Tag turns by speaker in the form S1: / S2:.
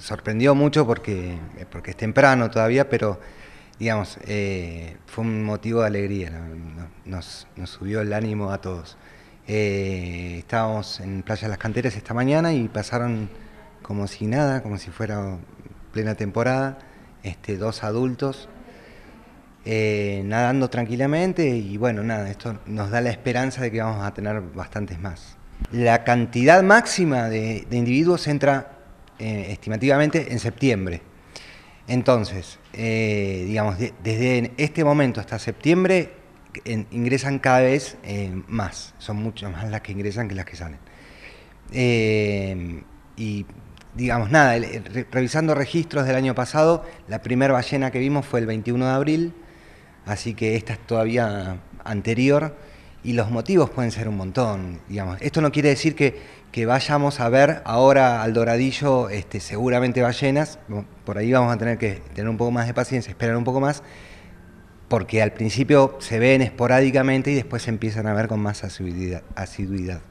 S1: sorprendió mucho porque, eh, porque es temprano todavía, pero digamos, eh, fue un motivo de alegría, nos, subió el ánimo a todos. Eh, estábamos en Playa Las Canteras esta mañana y pasaron como si nada, como si fuera plena temporada, este, dos adultos nadando tranquilamente y bueno, nada, esto nos da la esperanza de que vamos a tener bastantes más. La cantidad máxima de, de individuos entra eh, estimativamente en septiembre. Entonces, eh, digamos, desde este momento hasta septiembre ingresan cada vez eh, más, son muchas más las que ingresan que las que salen. y digamos, nada, revisando registros del año pasado, la primera ballena que vimos fue el 21 de abril, así que esta es todavía anterior y los motivos pueden ser un montón, digamos. Esto no quiere decir que, que vayamos a ver ahora al doradillo este, seguramente ballenas, por ahí vamos a tener que tener un poco más de paciencia, esperar un poco más, porque al principio se ven esporádicamente y después se empiezan a ver con más asiduidad. asiduidad.